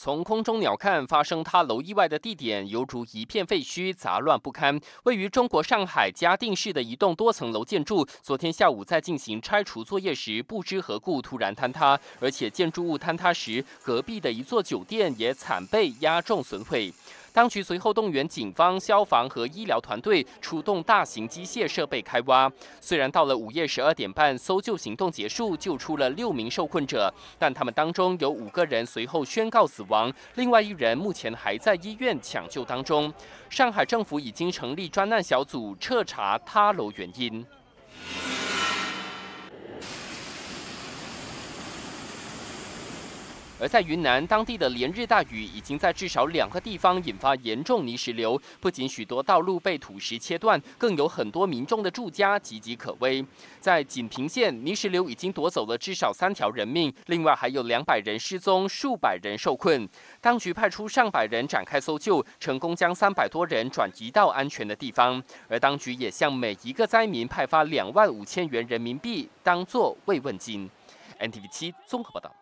从空中鸟瞰，发生塌楼意外的地点犹如一片废墟，杂乱不堪。位于中国上海嘉定市的一栋多层楼建筑，昨天下午在进行拆除作业时，不知何故突然坍塌，而且建筑物坍塌时，隔壁的一座酒店也惨被压中损毁。当局随后动员警方、消防和医疗团队出动大型机械设备开挖。虽然到了午夜十二点半，搜救行动结束，救出了六名受困者，但他们当中有五个人随后宣告死亡，另外一人目前还在医院抢救当中。上海政府已经成立专案小组，彻查塌楼原因。而在云南当地的连日大雨，已经在至少两个地方引发严重泥石流。不仅许多道路被土石切断，更有很多民众的住家岌岌可危。在锦屏县，泥石流已经夺走了至少三条人命，另外还有两百人失踪，数百人受困。当局派出上百人展开搜救，成功将三百多人转移到安全的地方。而当局也向每一个灾民派发两万五千元人民币当做慰问金。NTV 七综合报道。